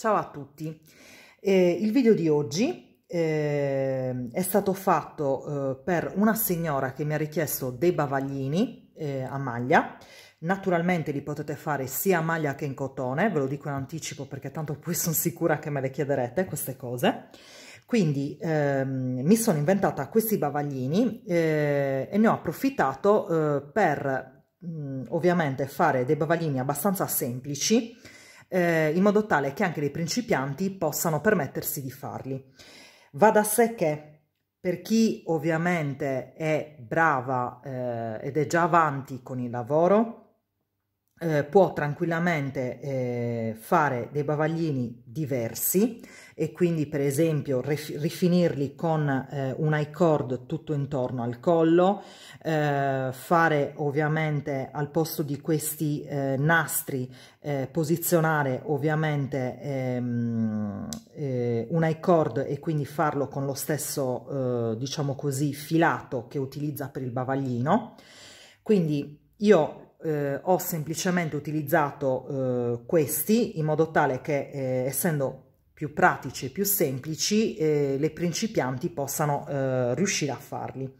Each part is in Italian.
Ciao a tutti, eh, il video di oggi eh, è stato fatto eh, per una signora che mi ha richiesto dei bavaglini eh, a maglia, naturalmente li potete fare sia a maglia che in cotone, ve lo dico in anticipo perché tanto poi sono sicura che me le chiederete queste cose. Quindi ehm, mi sono inventata questi bavaglini eh, e ne ho approfittato eh, per mh, mm, ovviamente fare dei bavaglini abbastanza semplici eh, in modo tale che anche dei principianti possano permettersi di farli. Va da sé che per chi ovviamente è brava eh, ed è già avanti con il lavoro, eh, può tranquillamente eh, fare dei bavaglini diversi e quindi per esempio rifinirli con eh, un high cord tutto intorno al collo, eh, fare ovviamente al posto di questi eh, nastri eh, posizionare ovviamente ehm, un high cord e quindi farlo con lo stesso diciamo così filato che utilizza per il bavaglino. Quindi io eh, ho semplicemente utilizzato eh, questi in modo tale che eh, essendo più pratici e più semplici eh, le principianti possano eh, riuscire a farli.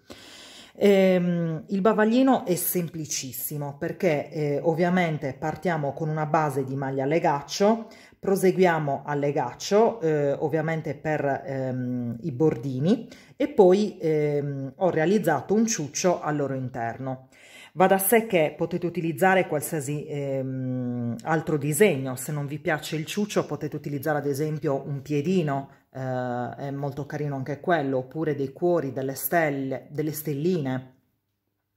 Ehm, il bavaglino è semplicissimo perché eh, ovviamente partiamo con una base di maglia legaccio, proseguiamo al legaccio ovviamente per ehm, i bordini, e poi ehm, ho realizzato un ciuccio al loro interno. Va da sé che potete utilizzare qualsiasi ehm, altro disegno, se non vi piace il ciuccio potete utilizzare ad esempio un piedino, eh, è molto carino anche quello, oppure dei cuori, delle stelle, delle stelline,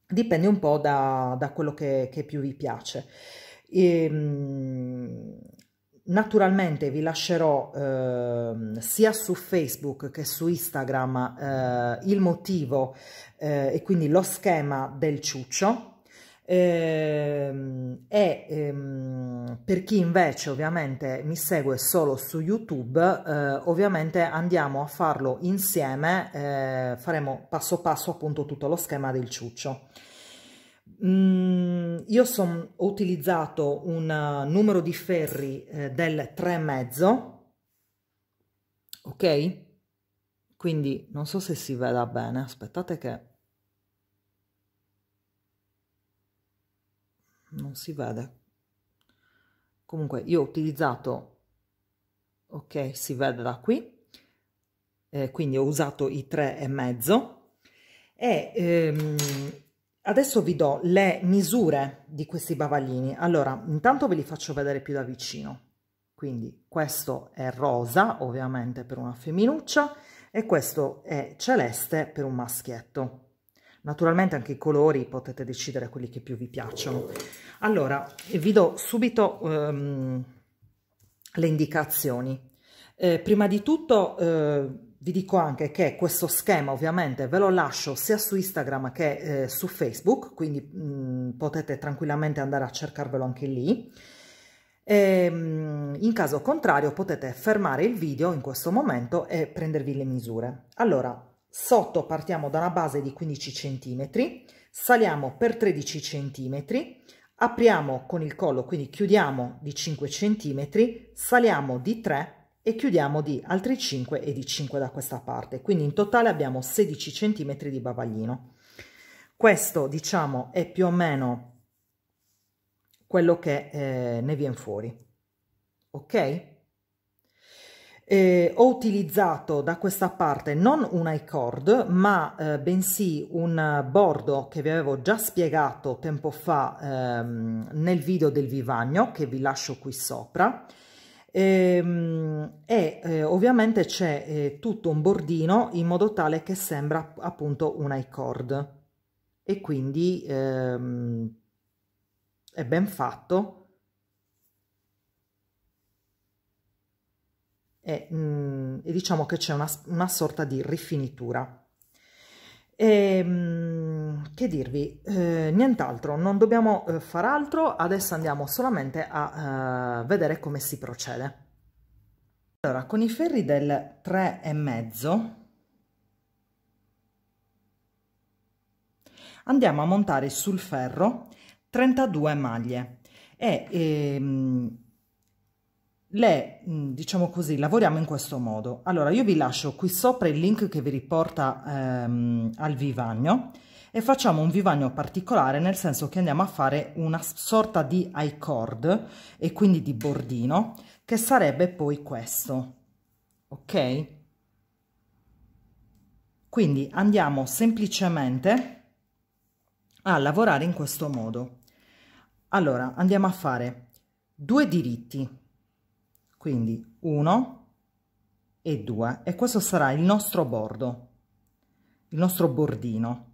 dipende un po' da, da quello che, che, più vi piace. E, ehm, Naturalmente vi lascerò eh, sia su Facebook che su Instagram eh, il motivo eh, e quindi lo schema del ciuccio ehm, e ehm, per chi invece ovviamente mi segue solo su YouTube eh, ovviamente andiamo a farlo insieme eh, faremo passo passo appunto tutto lo schema del ciuccio. Mm, io son, ho utilizzato un eh, numero di ferri eh, del 3,5, ok? Quindi non so se si veda bene, aspettate che... Non si vede. Comunque io ho utilizzato, ok, si vede da qui, eh, quindi ho usato i 3,5 e, e ehm, Adesso vi do le misure di questi bavaglini. Allora, intanto ve li faccio vedere più da vicino. Quindi questo è rosa, ovviamente per una femminuccia, e questo è celeste per un maschietto. Naturalmente anche i colori potete decidere quelli che più vi piacciono. Allora, vi do subito um, le indicazioni. Eh, prima di tutto eh, vi dico anche che questo schema ovviamente ve lo lascio sia su Instagram che eh, su Facebook, quindi mh, mm, potete tranquillamente andare a cercarvelo anche lì. E, ehm, mh, in caso contrario potete fermare il video in questo momento e prendervi le misure. Allora, sotto partiamo da una base di 15 cm, saliamo per 13 cm, apriamo con il collo, quindi chiudiamo di 5 cm, saliamo di 3 e chiudiamo di altri 5 e di 5 da questa parte quindi in totale abbiamo 16 centimetri di bavaglino questo diciamo è più o meno quello che eh, ne viene fuori ok eh, ho utilizzato da questa parte non un iCord ma eh, bensì un bordo che vi avevo già spiegato tempo fa ehm, nel video del vivagno che vi lascio qui sopra Ehm, e, e eh, ovviamente c'è eh, tutto un bordino in modo tale che sembra appunto un iCord e quindi ehm, è ben fatto. E, mh, mm, e, diciamo che c'è una, una sorta di rifinitura. E, ehm, che dirvi, eh, nient'altro, non dobbiamo eh, far altro, adesso andiamo solamente a eh, vedere come si procede. Allora, con i ferri del 3,5 andiamo a montare sul ferro 32 maglie e ehm, le mm, diciamo così lavoriamo in questo modo allora io vi lascio qui sopra il link che vi riporta ehm, al vivagno e facciamo un vivagno particolare nel senso che andiamo a fare una sorta di high cord e quindi di bordino che sarebbe poi questo ok quindi andiamo semplicemente a lavorare in questo modo allora andiamo a fare due diritti quindi 1 e 2 e questo sarà il nostro bordo il nostro bordino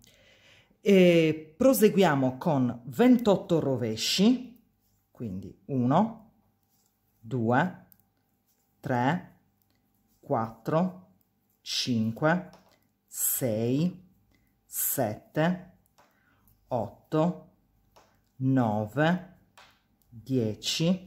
e proseguiamo con 28 rovesci quindi 1 2 3 4 5 6 7 8 9 10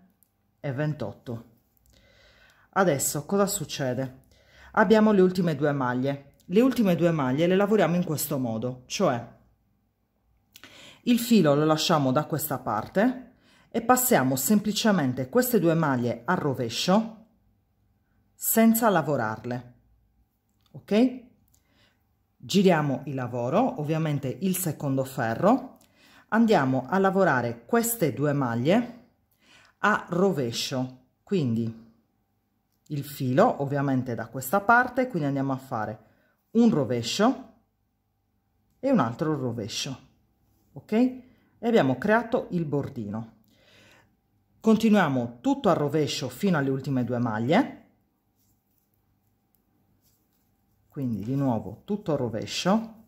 e 28. Adesso cosa succede? Abbiamo le ultime due maglie. Le ultime due maglie le lavoriamo in questo modo, cioè il filo lo lasciamo da questa parte e passiamo semplicemente queste due maglie al rovescio senza lavorarle. Ok? Giriamo il lavoro, ovviamente il secondo ferro, andiamo a lavorare queste due maglie a rovescio quindi il filo ovviamente da questa parte quindi andiamo a fare un rovescio e un altro rovescio ok e abbiamo creato il bordino continuiamo tutto a rovescio fino alle ultime due maglie quindi di nuovo tutto a rovescio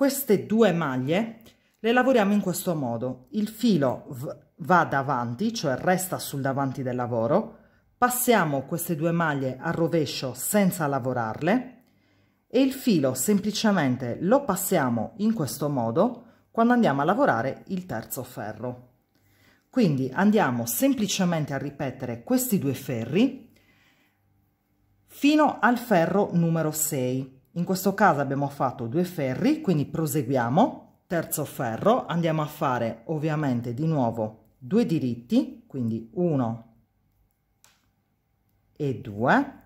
Queste due maglie le lavoriamo in questo modo. Il filo va davanti, cioè resta sul davanti del lavoro, passiamo queste due maglie a rovescio senza lavorarle e il filo semplicemente lo passiamo in questo modo quando andiamo a lavorare il terzo ferro. Quindi andiamo semplicemente a ripetere questi due ferri fino al ferro numero 6 in questo caso abbiamo fatto due ferri, quindi proseguiamo, terzo ferro, andiamo a fare ovviamente di nuovo due diritti, quindi uno e due.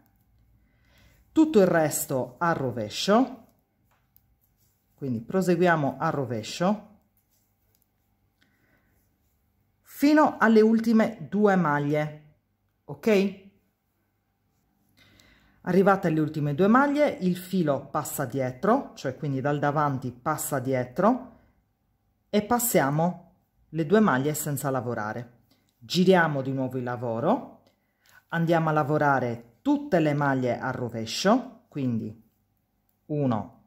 tutto il resto a rovescio, quindi proseguiamo a rovescio fino alle ultime due maglie ok Arrivate alle ultime due maglie, il filo passa dietro, cioè quindi dal davanti passa dietro e passiamo le due maglie senza lavorare. Giriamo di nuovo il lavoro, andiamo a lavorare tutte le maglie al rovescio, quindi 1,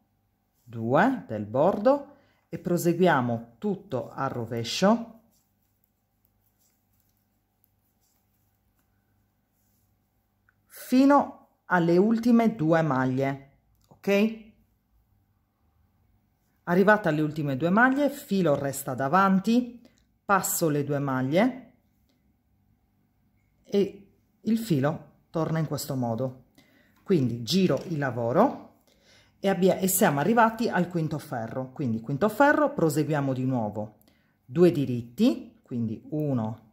2 del bordo e proseguiamo tutto al rovescio fino alle ultime due maglie ok arrivata alle ultime due maglie filo resta davanti passo le due maglie e il filo torna in questo modo quindi giro il lavoro e, e siamo arrivati al quinto ferro quindi quinto ferro proseguiamo di nuovo due diritti quindi 1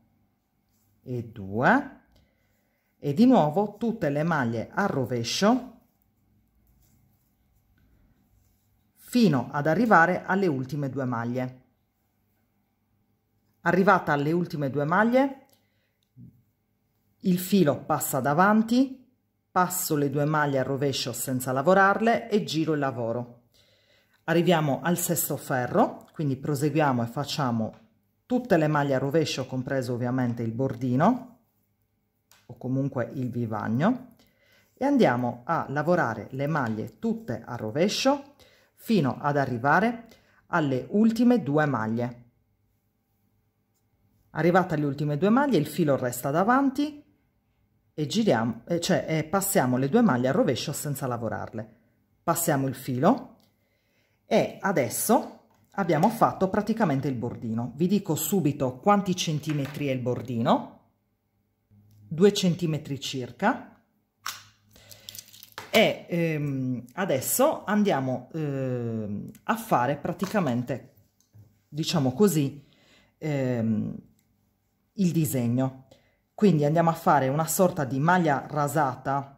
e 2 e di nuovo tutte le maglie al rovescio fino ad arrivare alle ultime due maglie. Arrivata alle ultime due maglie, il filo passa davanti, passo le due maglie al rovescio senza lavorarle e giro il lavoro. Arriviamo al sesto ferro, quindi proseguiamo e facciamo tutte le maglie a rovescio, compreso ovviamente il bordino, o comunque il vivagno e andiamo a lavorare le maglie tutte a rovescio fino ad arrivare alle ultime due maglie. Arrivate alle ultime due maglie il filo resta davanti e giriamo, eh, cioè e eh, passiamo le due maglie a rovescio senza lavorarle. Passiamo il filo e adesso abbiamo fatto praticamente il bordino. Vi dico subito quanti centimetri è il bordino. 2 cm circa e ehm, adesso andiamo ehm, a fare praticamente diciamo così ehm, il disegno quindi andiamo a fare una sorta di maglia rasata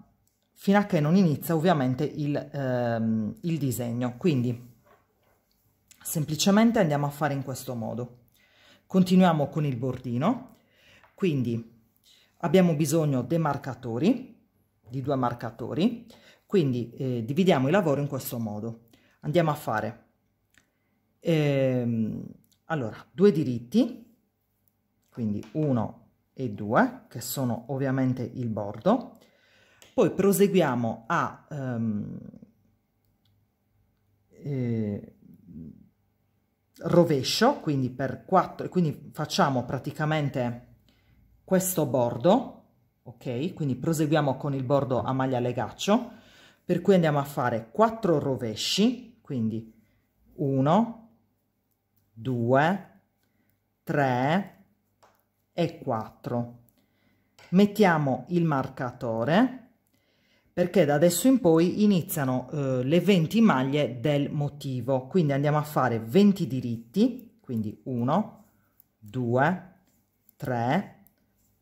fino a che non inizia ovviamente il, ehm, il disegno quindi semplicemente andiamo a fare in questo modo continuiamo con il bordino quindi abbiamo bisogno dei marcatori, di due marcatori, quindi eh, dividiamo il lavoro in questo modo. Andiamo a fare ehm, allora, due diritti, quindi uno e due, che sono ovviamente il bordo, poi proseguiamo a ehm, eh, rovescio, quindi per 4, quindi facciamo praticamente questo bordo ok quindi proseguiamo con il bordo a maglia legaccio per cui andiamo a fare quattro rovesci quindi 1 2 3 e 4 mettiamo il marcatore perché da adesso in poi iniziano eh, le 20 maglie del motivo quindi andiamo a fare 20 diritti quindi 1 2 3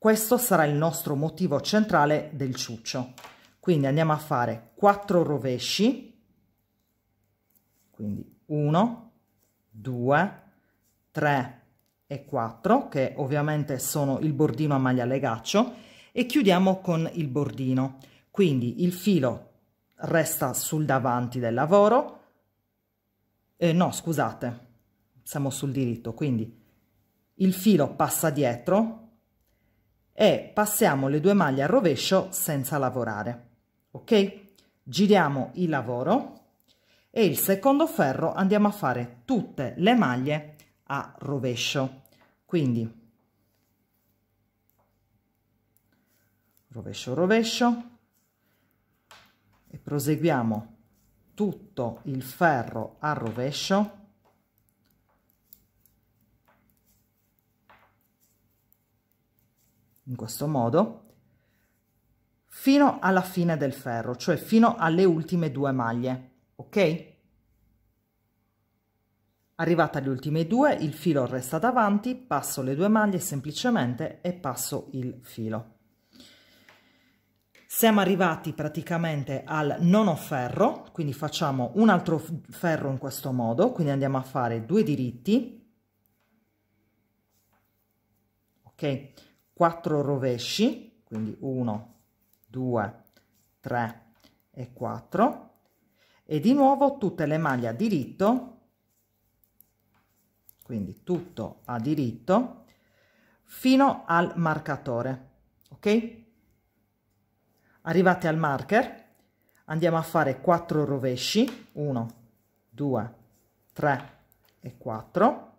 Questo sarà il nostro motivo centrale del ciuccio. Quindi andiamo a fare quattro rovesci, quindi 1, 2, 3 e 4, che ovviamente sono il bordino a maglia legaccio, e chiudiamo con il bordino. Quindi il filo resta sul davanti del lavoro, eh, no scusate, siamo sul diritto, quindi il filo passa dietro, e passiamo le due maglie al rovescio senza lavorare ok giriamo il lavoro e il secondo ferro andiamo a fare tutte le maglie a rovescio quindi rovescio rovescio e proseguiamo tutto il ferro a rovescio in questo modo, fino alla fine del ferro, cioè fino alle ultime due maglie, ok? Arrivata alle ultime due, il filo resta davanti, passo le due maglie semplicemente e passo il filo. Siamo arrivati praticamente al nono ferro, quindi facciamo un altro ferro in questo modo, quindi andiamo a fare due diritti, ok? 4 rovesci, quindi 1, 2, 3 e 4 e di nuovo tutte le maglie a diritto, quindi tutto a diritto, fino al marcatore, ok? Arrivati al marker, andiamo a fare 4 rovesci, 1, 2, 3 e 4,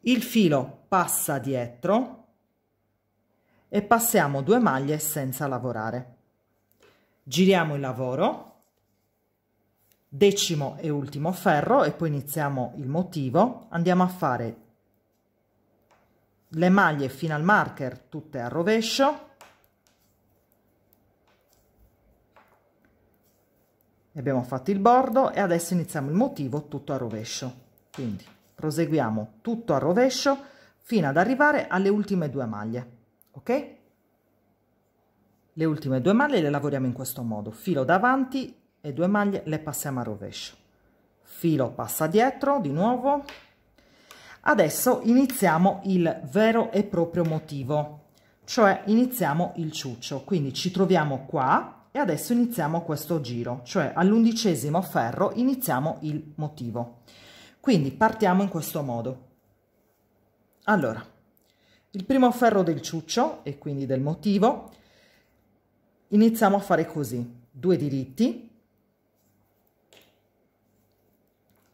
il filo passa dietro, e passiamo due maglie senza lavorare. Giriamo il lavoro, decimo e ultimo ferro e poi iniziamo il motivo. Andiamo a fare le maglie fino al marker tutte a rovescio. Abbiamo fatto il bordo e adesso iniziamo il motivo tutto a rovescio. Quindi proseguiamo tutto a rovescio fino ad arrivare alle ultime due maglie ok le ultime due maglie le lavoriamo in questo modo filo davanti e due maglie le passiamo a rovescio filo passa dietro di nuovo adesso iniziamo il vero e proprio motivo cioè iniziamo il ciuccio quindi ci troviamo qua e adesso iniziamo questo giro cioè all'undicesimo ferro iniziamo il motivo quindi partiamo in questo modo allora il primo ferro del ciuccio e quindi del motivo iniziamo a fare così due diritti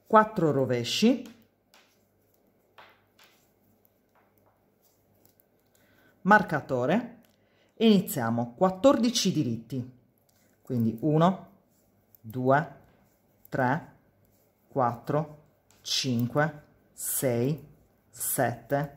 4 rovesci marcatore e iniziamo 14 diritti quindi 1 2 3 4 5 6 7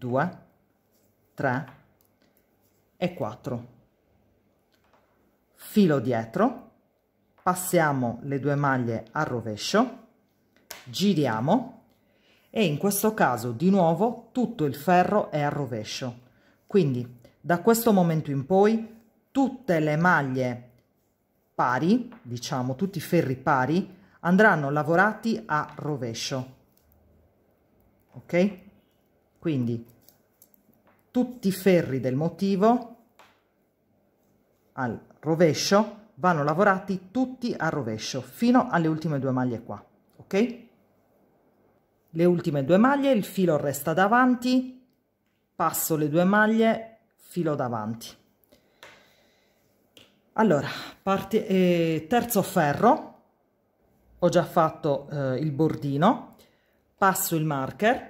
2, 3 e 4. Filo dietro, passiamo le due maglie al rovescio, giriamo e in questo caso di nuovo tutto il ferro è al rovescio. Quindi da questo momento in poi tutte le maglie pari, diciamo tutti i ferri pari, andranno lavorati a rovescio. Ok? quindi tutti i ferri del motivo al rovescio vanno lavorati tutti al rovescio fino alle ultime due maglie qua ok le ultime due maglie il filo resta davanti passo le due maglie filo davanti allora parte eh, terzo ferro ho già fatto eh, il bordino passo il marker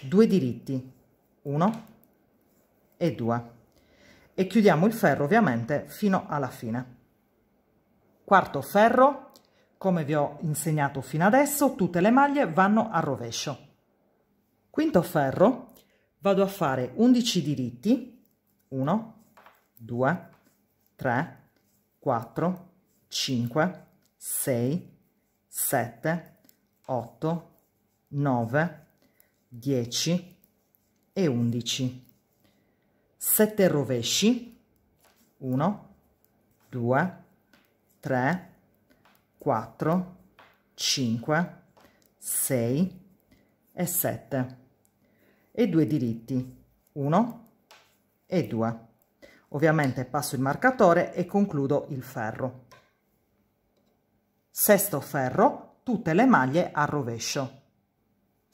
due diritti 1 e 2 e chiudiamo il ferro ovviamente fino alla fine quarto ferro come vi ho insegnato fino adesso tutte le maglie vanno a rovescio quinto ferro vado a fare 11 diritti 1 2 3 4 5 6 7 8 9 10 e 11 7 rovesci 1 2 3 4 5 6 e 7 e due diritti 1 e 2 ovviamente passo il marcatore e concludo il ferro sesto ferro tutte le maglie a rovescio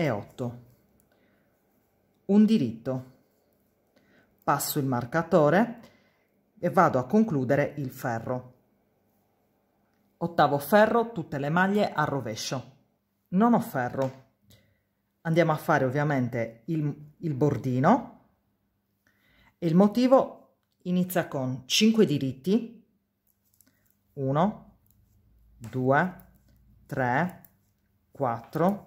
e 8 un diritto passo il marcatore e vado a concludere il ferro ottavo ferro tutte le maglie a rovescio Non ho ferro andiamo a fare ovviamente il, il bordino e il motivo inizia con 5 diritti 1 2 3 4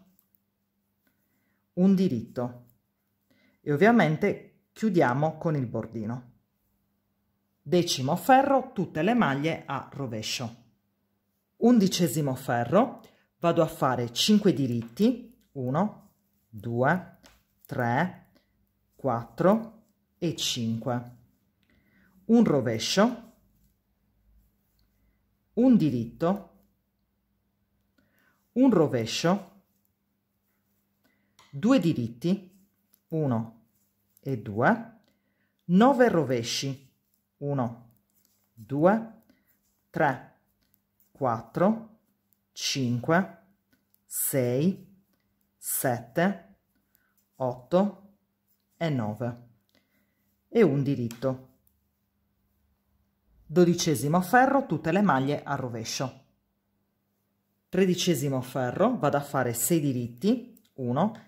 un diritto e ovviamente chiudiamo con il bordino. Decimo ferro, tutte le maglie a rovescio. Undicesimo ferro, vado a fare 5 diritti, 1, 2, 3, 4 e 5. Un rovescio, un diritto, un rovescio, due diritti 1 e 2 9 rovesci 1 2 3 4 5 6 7 8 e 9 e un diritto dodicesimo ferro tutte le maglie a rovescio tredicesimo ferro vado a fare 6 diritti 1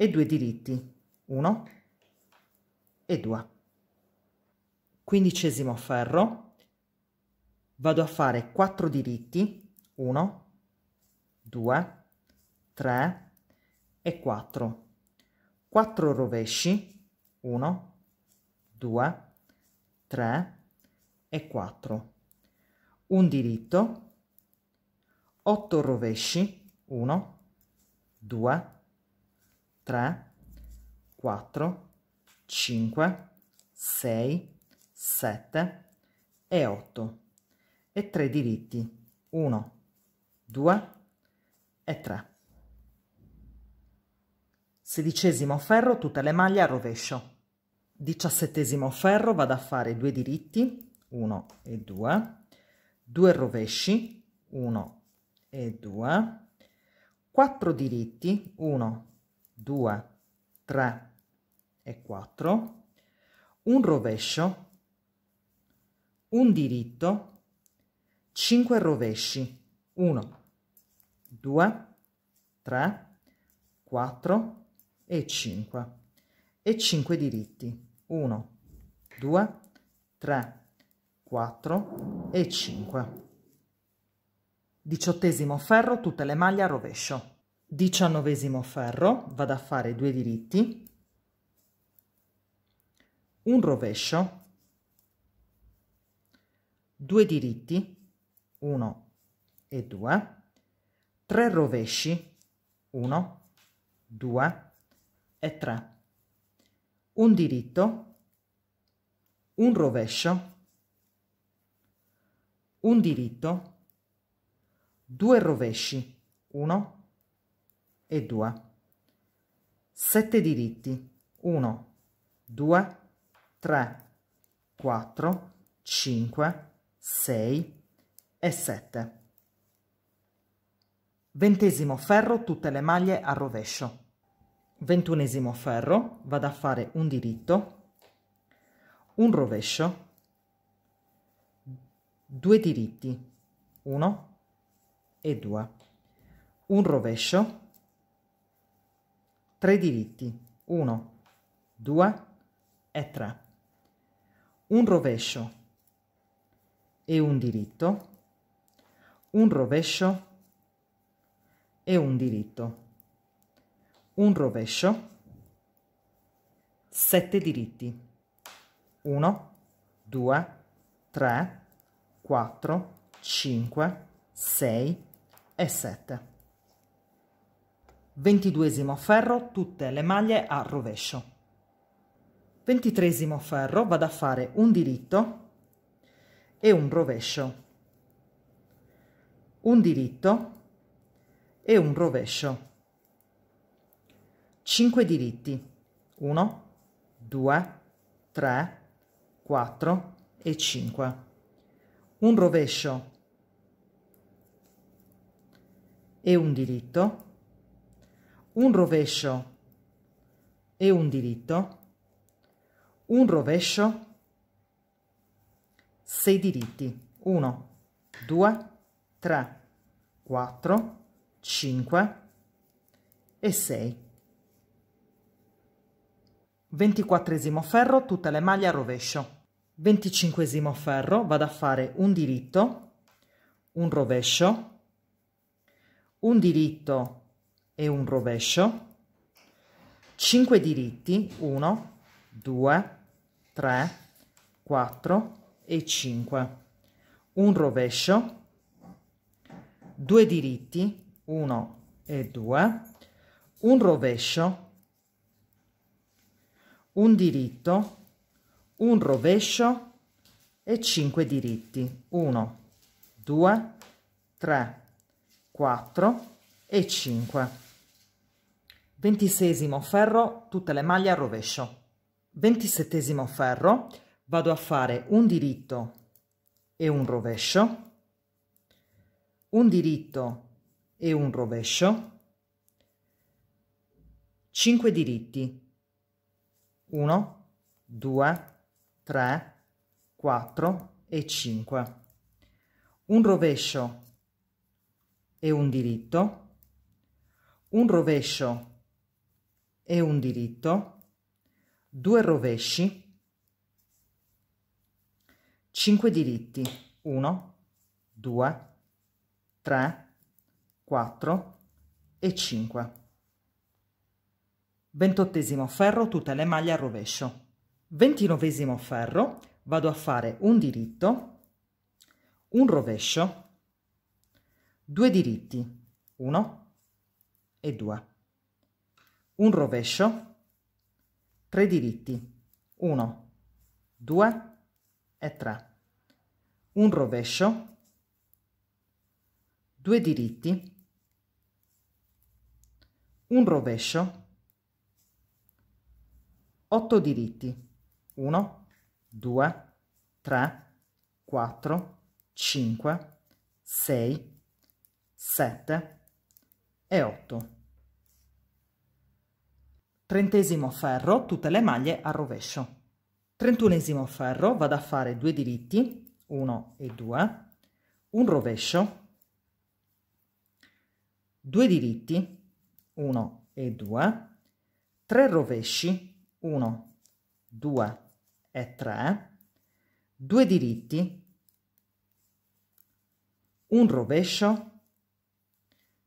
e due diritti, 1 e 2. Quindicesimo ferro, vado a fare 4 diritti, 1, 2, 3 e 4. 4 rovesci, 1, 2, 3 e 4. Un diritto, 8 rovesci, 1, 2, 3. 3, 4, 5, 6, 7 e 8 e 3 diritti 1, 2 e 3. Sedicesimo ferro, tutte le maglie al rovescio. Diciassettesimo ferro, vado a fare due diritti, 1 e 2, 2 rovesci, 1 e 2, 4 diritti, 1 2, 3 e 4, un rovescio, un diritto, 5 rovesci, 1, 2, 3, 4 e 5 e 5 diritti, 1, 2, 3, 4 e 5. Diciottesimo ferro, tutte le maglie a rovescio diciannovesimo ferro, vado a fare due diritti, un rovescio, due diritti, 1 e 2, 3 rovesci, 1, 2 e 3, un diritto, un rovescio, un diritto, due rovesci, 1, e 2 7 diritti 1 2 3 4 5 6 e 7 ventesimo ferro tutte le maglie a rovescio ventunesimo ferro vado a fare un diritto un rovescio due diritti uno e due, un rovescio tre diritti, 1, 2 e 3. Un rovescio e un diritto, un rovescio e un diritto, un rovescio, sette diritti, 1, 2, 3, 4, 5, 6 e 7 ventiduesimo ferro tutte le maglie a rovescio ventitresimo ferro vado a fare un diritto e un rovescio un diritto e un rovescio 5 diritti 1 2 3 4 e 5 un rovescio e un diritto un rovescio e un diritto, un rovescio, sei diritti, 1, 2, 3, 4, 5 e 6. 24 ferro, tutte le maglie a rovescio. 25 ferro, vado a fare un diritto, un rovescio, un diritto, e un rovescio 5 diritti 1 2 3 4 e 5 un rovescio 2 diritti 1 e 2 un rovescio un diritto un rovescio e 5 diritti 1 2 3 4 e 5 26 ferro, tutte le maglie a rovescio. 27 ferro, vado a fare un diritto e un rovescio, un diritto e un rovescio, 5 diritti, 1, 2, 3, 4 e 5, un rovescio e un diritto, un rovescio e un diritto, 2 rovesci, 5 diritti, 1, 2, 3, 4 e 5. Ventottesimo ferro, tutte le maglie al rovescio. Ventinovesimo ferro, vado a fare un diritto, un rovescio, due diritti, 1 e 2 un rovescio, tre diritti, 1, 2 e 3, un rovescio, due diritti, un rovescio, 8 diritti, 1, 2, 3, 4, 5, 6, 7 e 8. Trentesimo ferro, tutte le maglie a rovescio. Trentunesimo ferro, vado a fare due diritti, 1 e 2, un rovescio, due diritti, 1 e 2, 3 rovesci, 1, 2 e 3, 2 diritti, un rovescio,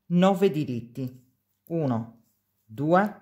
9 diritti, 1, 2,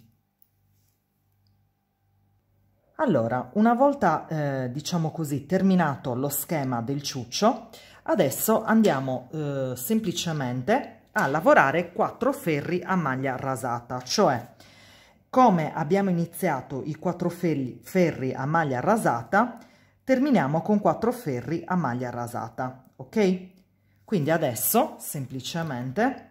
Allora, una volta, eh, diciamo così, terminato lo schema del ciuccio, adesso andiamo eh, semplicemente a lavorare quattro ferri a maglia rasata, cioè come abbiamo iniziato i quattro ferri, ferri a maglia rasata, terminiamo con quattro ferri a maglia rasata, ok? Quindi adesso, semplicemente,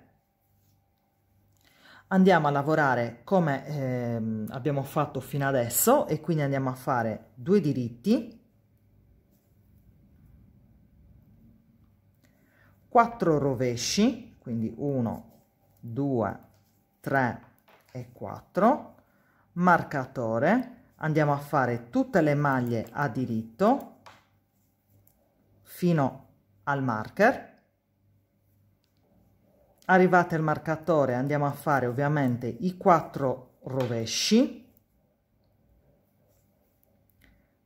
andiamo a lavorare come ehm, abbiamo fatto fino adesso e quindi andiamo a fare due diritti 4 rovesci quindi 1 2 3 e 4 marcatore andiamo a fare tutte le maglie a diritto fino al marker arrivati al marcatore andiamo a fare ovviamente i quattro rovesci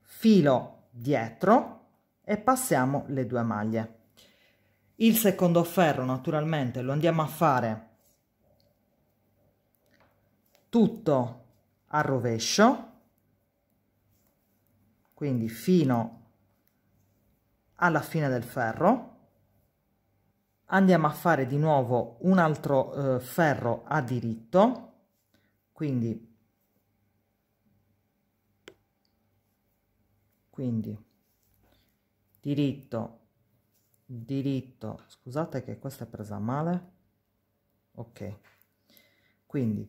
filo dietro e passiamo le due maglie il secondo ferro naturalmente lo andiamo a fare tutto a rovescio quindi fino alla fine del ferro andiamo a fare di nuovo un altro eh, ferro a diritto quindi quindi diritto diritto scusate che questa è presa male ok quindi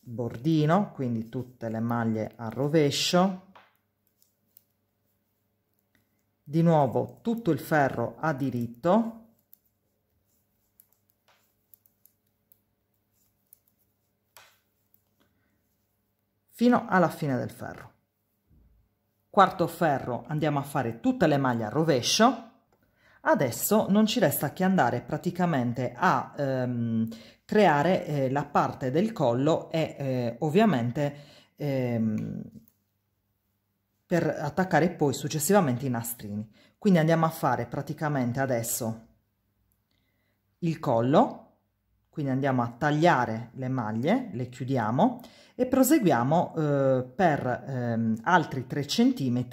bordino quindi tutte le maglie a rovescio di nuovo tutto il ferro a diritto fino alla fine del ferro quarto ferro andiamo a fare tutte le maglie a rovescio adesso non ci resta che andare praticamente a ehm, creare eh, la parte del collo e eh, ovviamente ehm, per attaccare poi successivamente i nastrini. Quindi andiamo a fare praticamente adesso il collo, quindi andiamo a tagliare le maglie, le chiudiamo e proseguiamo eh, per ehm, altri 3 cm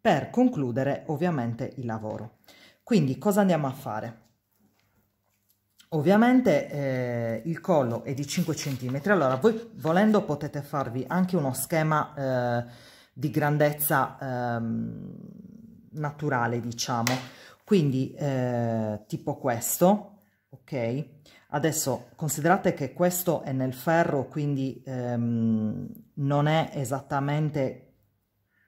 per concludere ovviamente il lavoro. Quindi cosa andiamo a fare? Ovviamente eh, il collo è di 5 cm, allora voi volendo potete farvi anche uno schema eh, di grandezza ehm, naturale, diciamo. Quindi eh, tipo questo, ok? Adesso considerate che questo è nel ferro, quindi ehm, non è esattamente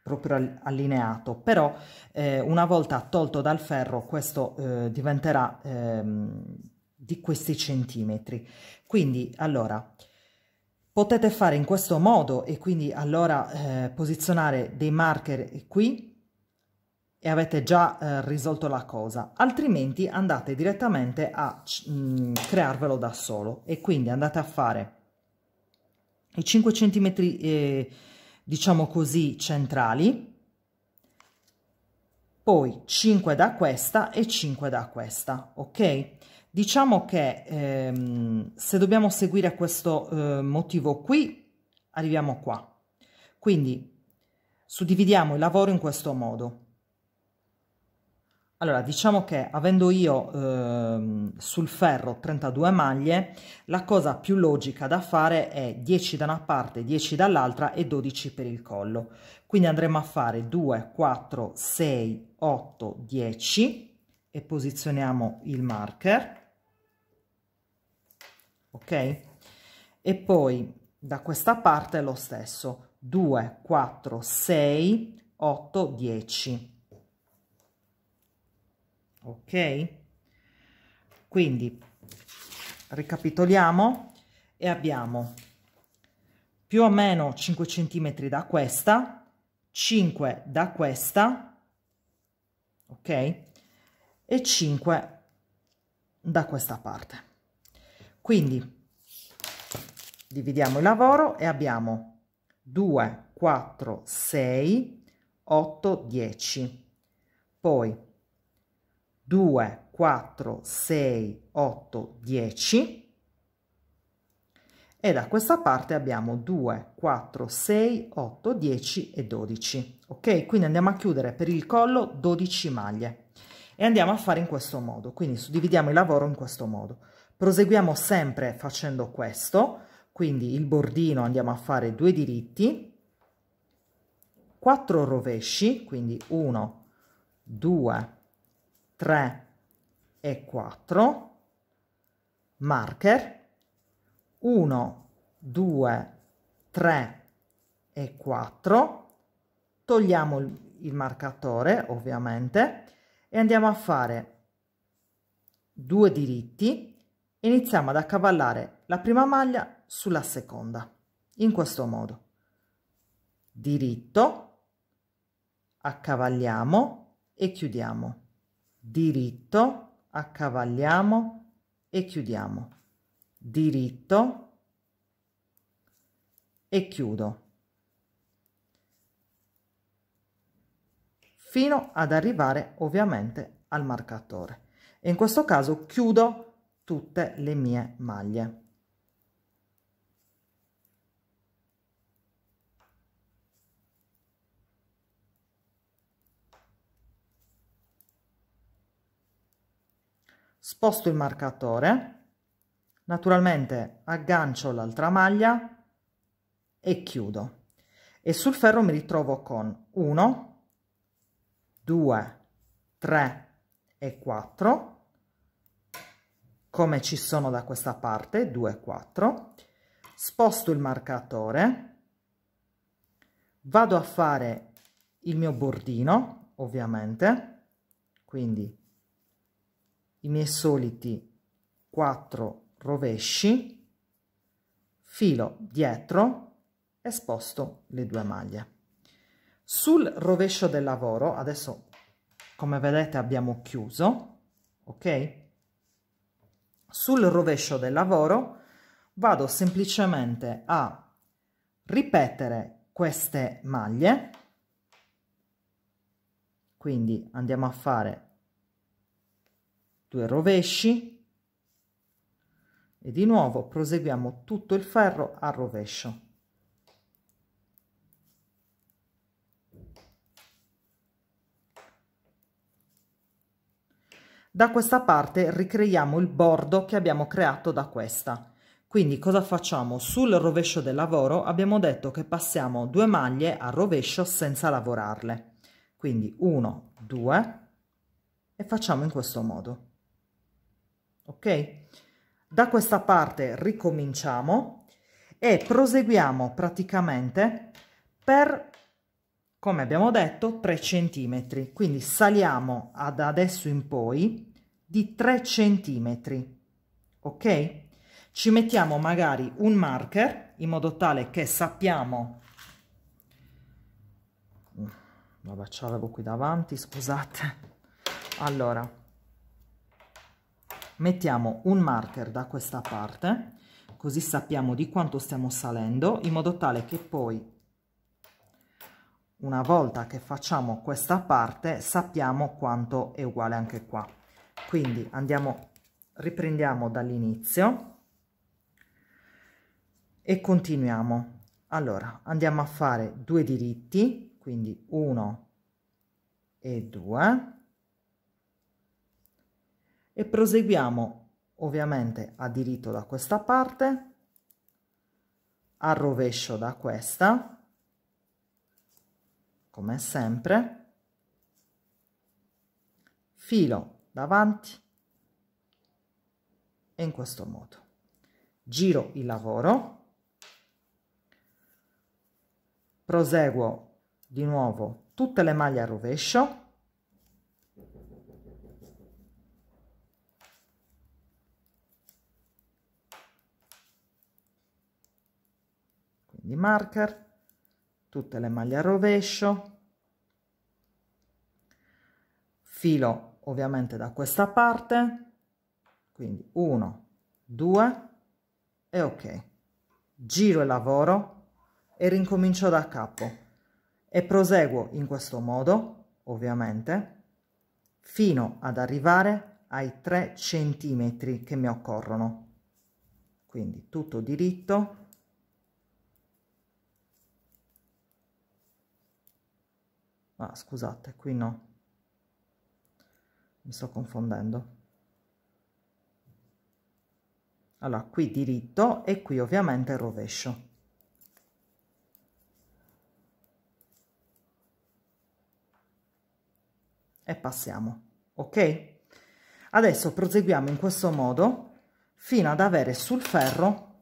proprio allineato, però eh, una volta tolto dal ferro questo eh, diventerà ehm, di questi centimetri. Quindi, allora, Potete fare in questo modo e quindi allora eh, posizionare dei marker qui e avete già eh, risolto la cosa, altrimenti andate direttamente a mh, mm, crearvelo da solo e quindi andate a fare i 5 centimetri eh, diciamo così centrali, poi 5 da questa e 5 da questa, ok? Diciamo che ehm, se dobbiamo seguire questo eh, motivo qui, arriviamo qua. Quindi suddividiamo il lavoro in questo modo. Allora, diciamo che avendo io eh, sul ferro 32 maglie, la cosa più logica da fare è 10 da una parte, 10 dall'altra e 12 per il collo. Quindi andremo a fare 2, 4, 6, 8, 10 e posizioniamo il marker ok e poi da questa parte lo stesso 2 4 6 8 10 ok quindi ricapitoliamo e abbiamo più o meno 5 centimetri da questa 5 da questa ok e 5 da questa parte quindi dividiamo il lavoro e abbiamo 2, 4, 6, 8, 10. Poi 2, 4, 6, 8, 10 e da questa parte abbiamo 2, 4, 6, 8, 10 e 12. Ok, quindi andiamo a chiudere per il collo 12 maglie e andiamo a fare in questo modo, quindi suddividiamo il lavoro in questo modo. Proseguiamo sempre facendo questo, quindi il bordino andiamo a fare due diritti, 4 rovesci, quindi 1, 2, 3 e 4, marker, 1, 2, 3 e 4, togliamo il, marcatore ovviamente e andiamo a fare due diritti, Iniziamo ad accavallare la prima maglia sulla seconda, in questo modo. Diritto, accavalliamo e chiudiamo. Diritto, accavalliamo e chiudiamo. Diritto e chiudo. fino ad arrivare ovviamente al marcatore. in questo caso chiudo tutte le mie maglie. Sposto il marcatore, naturalmente aggancio l'altra maglia e chiudo. E sul ferro mi ritrovo con 1, 2, 3 e 4 come ci sono da questa parte, 2, 4, sposto il marcatore, vado a fare il mio bordino, ovviamente, quindi i miei soliti 4 rovesci, filo dietro e sposto le due maglie. Sul rovescio del lavoro, adesso come vedete abbiamo chiuso, ok? sul rovescio del lavoro vado semplicemente a ripetere queste maglie quindi andiamo a fare due rovesci e di nuovo proseguiamo tutto il ferro a rovescio Da questa parte ricreiamo il bordo che abbiamo creato da questa. Quindi cosa facciamo? Sul rovescio del lavoro abbiamo detto che passiamo due maglie a rovescio senza lavorarle. Quindi 1, 2 e facciamo in questo modo. Ok? Da questa parte ricominciamo e proseguiamo praticamente per come abbiamo detto 3 centimetri quindi saliamo ad adesso in poi di 3 centimetri ok ci mettiamo magari un marker in modo tale che sappiamo mm, vabbè ce l'avevo qui davanti scusate allora mettiamo un marker da questa parte così sappiamo di quanto stiamo salendo in modo tale che poi una volta che facciamo questa parte sappiamo quanto è uguale anche qua quindi andiamo riprendiamo dall'inizio e continuiamo allora andiamo a fare due diritti quindi 1 e 2 e proseguiamo ovviamente a diritto da questa parte al rovescio da questa come sempre filo davanti e in questo modo giro il lavoro proseguo di nuovo tutte le maglie a rovescio quindi marker tutte le maglie a rovescio filo ovviamente da questa parte quindi 1 2 e ok giro e lavoro e rincomincio da capo e proseguo in questo modo ovviamente fino ad arrivare ai 3 centimetri che mi occorrono quindi tutto diritto ah scusate qui no mi sto confondendo allora qui diritto e qui ovviamente rovescio e passiamo ok adesso proseguiamo in questo modo fino ad avere sul ferro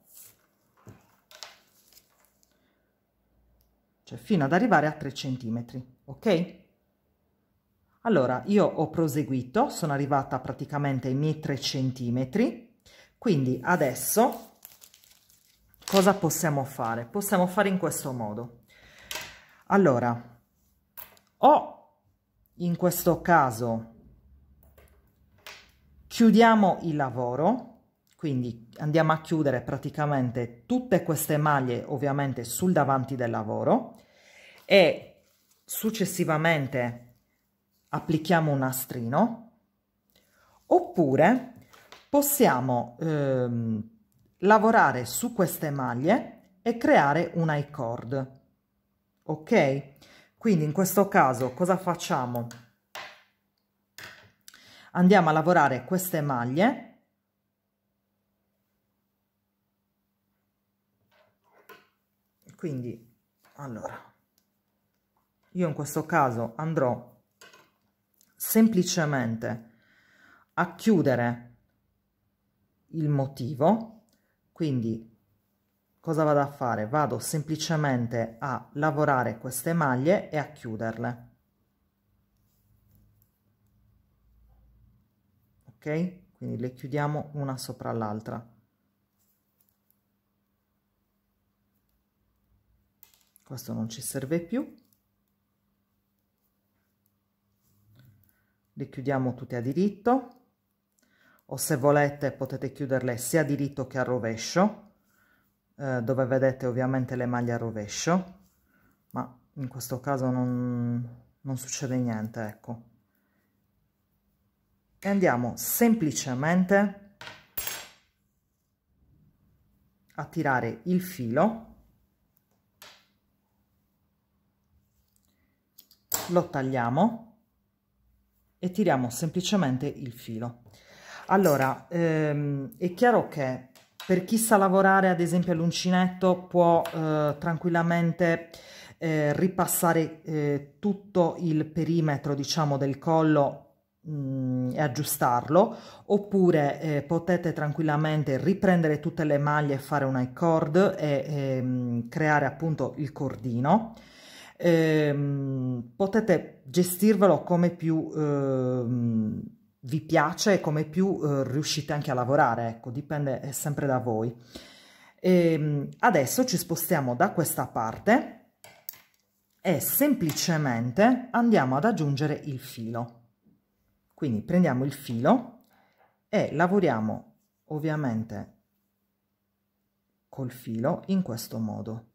cioè fino ad arrivare a 3 centimetri ok? Allora, io ho proseguito, sono arrivata praticamente ai miei 3 centimetri, quindi adesso cosa possiamo fare? Possiamo fare in questo modo. Allora, o in questo caso chiudiamo il lavoro, quindi andiamo a chiudere praticamente tutte queste maglie ovviamente sul davanti del lavoro e successivamente applichiamo un nastrino oppure possiamo ehm, lavorare su queste maglie e creare un high cord ok quindi in questo caso cosa facciamo andiamo a lavorare queste maglie quindi allora io in questo caso andrò semplicemente a chiudere il motivo quindi cosa vado a fare vado semplicemente a lavorare queste maglie e a chiuderle ok quindi le chiudiamo una sopra l'altra questo non ci serve più li chiudiamo tutti a diritto o se volete potete chiuderle sia a diritto che a rovescio eh, dove vedete ovviamente le maglie a rovescio ma in questo caso non, non succede niente ecco e andiamo semplicemente a tirare il filo lo tagliamo e tiriamo semplicemente il filo allora ehm, è chiaro che per chi sa lavorare ad esempio all'uncinetto può eh, tranquillamente eh, ripassare eh, tutto il perimetro diciamo del collo mh, mm, e aggiustarlo oppure eh, potete tranquillamente riprendere tutte le maglie e fare un high cord e ehm, creare appunto il cordino ehm, potete gestirvelo come più ehm, vi piace e come più eh, riuscite anche a lavorare, ecco, dipende sempre da voi. E, ehm, adesso ci spostiamo da questa parte e semplicemente andiamo ad aggiungere il filo. Quindi prendiamo il filo e lavoriamo ovviamente col filo in questo modo.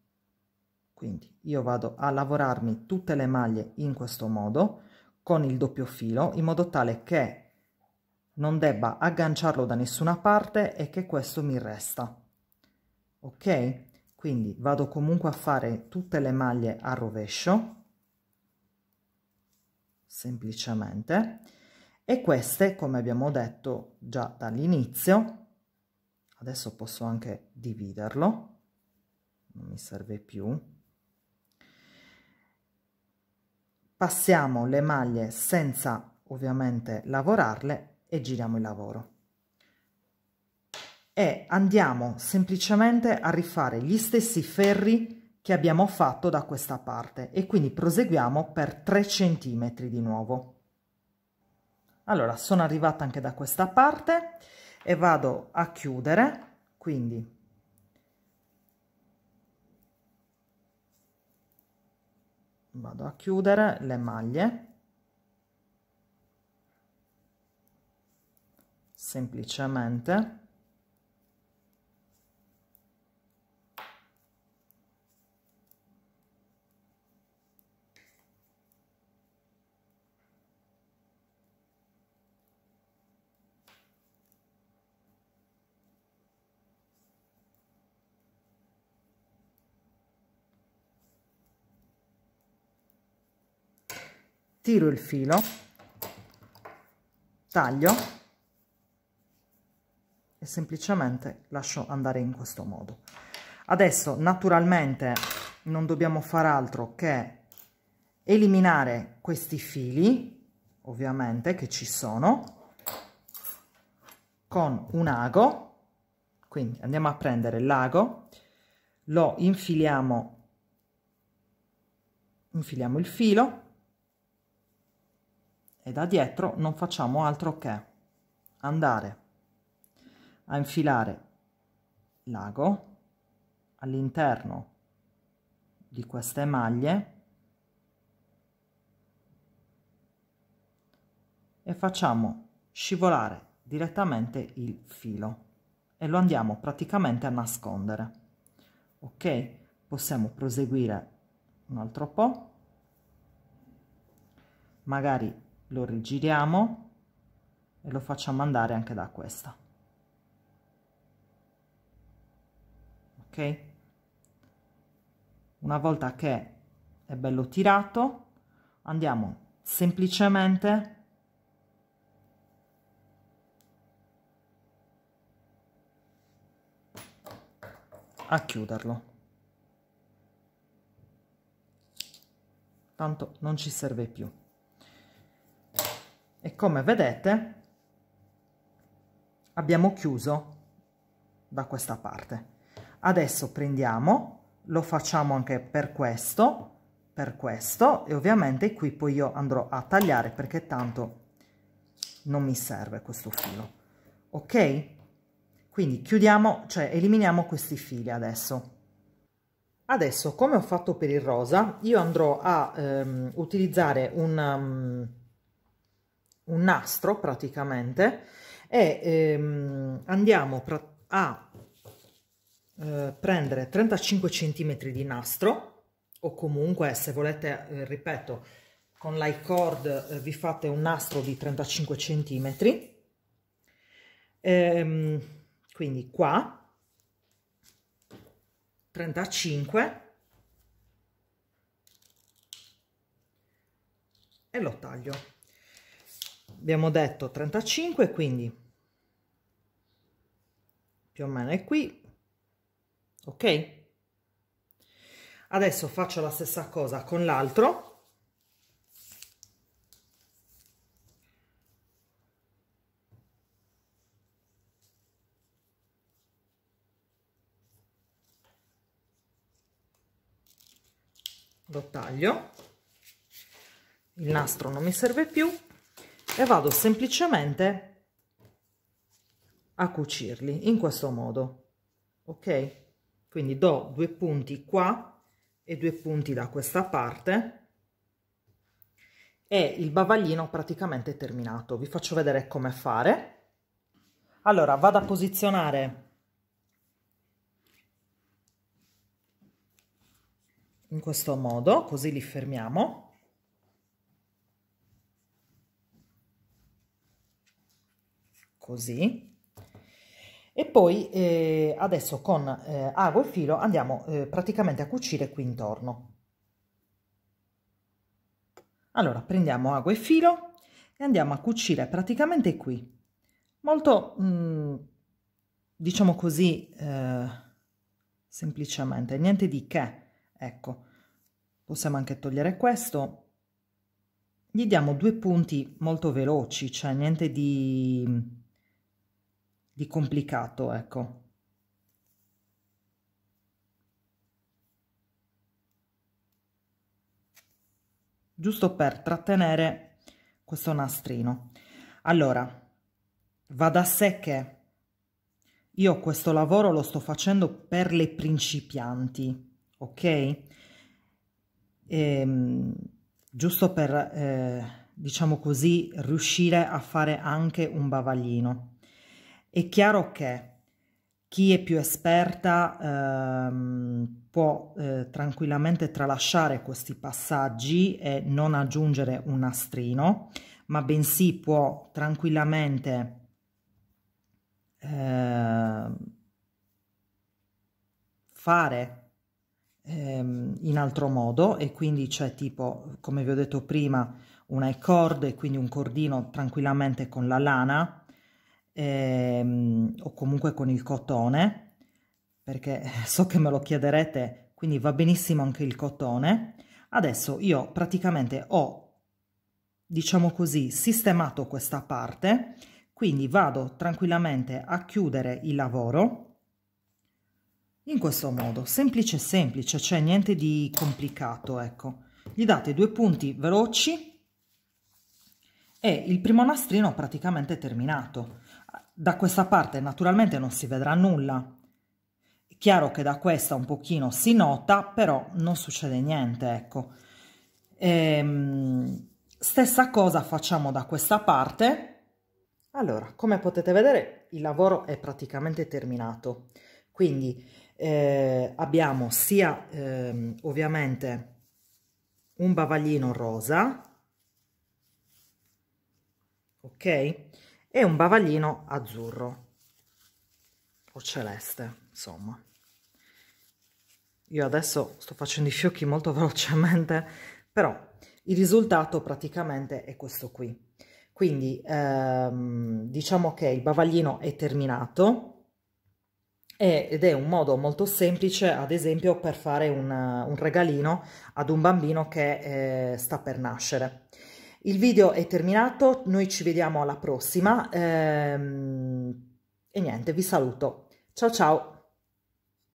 Quindi io vado a lavorarmi tutte le maglie in questo modo con il doppio filo in modo tale che non debba agganciarlo da nessuna parte e che questo mi resta. Ok? Quindi vado comunque a fare tutte le maglie a rovescio semplicemente e queste come abbiamo detto già dall'inizio adesso posso anche dividerlo non mi serve più passiamo le maglie senza ovviamente lavorarle e giriamo il lavoro e andiamo semplicemente a rifare gli stessi ferri che abbiamo fatto da questa parte e quindi proseguiamo per 3 centimetri di nuovo allora sono arrivata anche da questa parte e vado a chiudere quindi vado a chiudere le maglie semplicemente tiro il filo taglio e semplicemente lascio andare in questo modo adesso naturalmente non dobbiamo far altro che eliminare questi fili ovviamente che ci sono con un ago quindi andiamo a prendere l'ago lo infiliamo infiliamo il filo e da dietro non facciamo altro che andare a infilare l'ago all'interno di queste maglie e facciamo scivolare direttamente il filo e lo andiamo praticamente a nascondere ok possiamo proseguire un altro po magari lo rigiriamo e lo facciamo andare anche da questa ok una volta che è bello tirato andiamo semplicemente a chiuderlo tanto non ci serve più e come vedete abbiamo chiuso da questa parte adesso prendiamo lo facciamo anche per questo per questo e ovviamente qui poi io andrò a tagliare perché tanto non mi serve questo filo ok quindi chiudiamo cioè eliminiamo questi fili adesso adesso come ho fatto per il rosa io andrò a ehm, utilizzare un um, un nastro praticamente e ehm, andiamo a eh, prendere 35 centimetri di nastro o comunque se volete, eh, ripeto, con l'icord eh, vi fate un nastro di 35 centimetri Ehm, quindi qua 35 e lo taglio abbiamo detto 35 quindi più o meno è qui ok adesso faccio la stessa cosa con l'altro lo taglio il nastro non mi serve più e vado semplicemente a cucirli in questo modo ok quindi do due punti qua e due punti da questa parte e il bavaglino praticamente è terminato vi faccio vedere come fare allora vado a posizionare in questo modo così li fermiamo così e poi eh, adesso con eh, ago e filo andiamo eh, praticamente a cucire qui intorno allora prendiamo ago e filo e andiamo a cucire praticamente qui molto mh, mm, diciamo così eh, semplicemente niente di che ecco possiamo anche togliere questo gli diamo due punti molto veloci cioè niente di di complicato, ecco. Giusto per trattenere questo nastrino. Allora, va da sé che io questo lavoro lo sto facendo per le principianti, ok? E, ehm, giusto per, eh, diciamo così, riuscire a fare anche un bavaglino. È chiaro che chi è più esperta ehm, può eh, tranquillamente tralasciare questi passaggi e non aggiungere un nastrino, ma bensì può tranquillamente eh, fare ehm, in altro modo e quindi c'è tipo, come vi ho detto prima, una e e quindi un cordino tranquillamente con la lana ehm, o comunque con il cotone, perché so che me lo chiederete, quindi va benissimo anche il cotone. Adesso io praticamente ho, diciamo così, sistemato questa parte, quindi vado tranquillamente a chiudere il lavoro in questo modo, semplice semplice, cioè niente di complicato, ecco. Gli date due punti veloci e il primo nastrino praticamente terminato. Da questa parte naturalmente non si vedrà nulla. È chiaro che da questa un pochino si nota, però non succede niente, ecco. Ehm, stessa cosa facciamo da questa parte. Allora, come potete vedere, il lavoro è praticamente terminato. Quindi eh, abbiamo sia eh, ovviamente un bavaglino rosa, ok? e un bavaglino azzurro o celeste, insomma. Io adesso sto facendo i fiocchi molto velocemente, però il risultato praticamente è questo qui. Quindi ehm, diciamo che il bavaglino è terminato ed è un modo molto semplice ad esempio per fare un, un regalino ad un bambino che eh, sta per nascere il video è terminato, noi ci vediamo alla prossima ehm, e niente, vi saluto. Ciao ciao!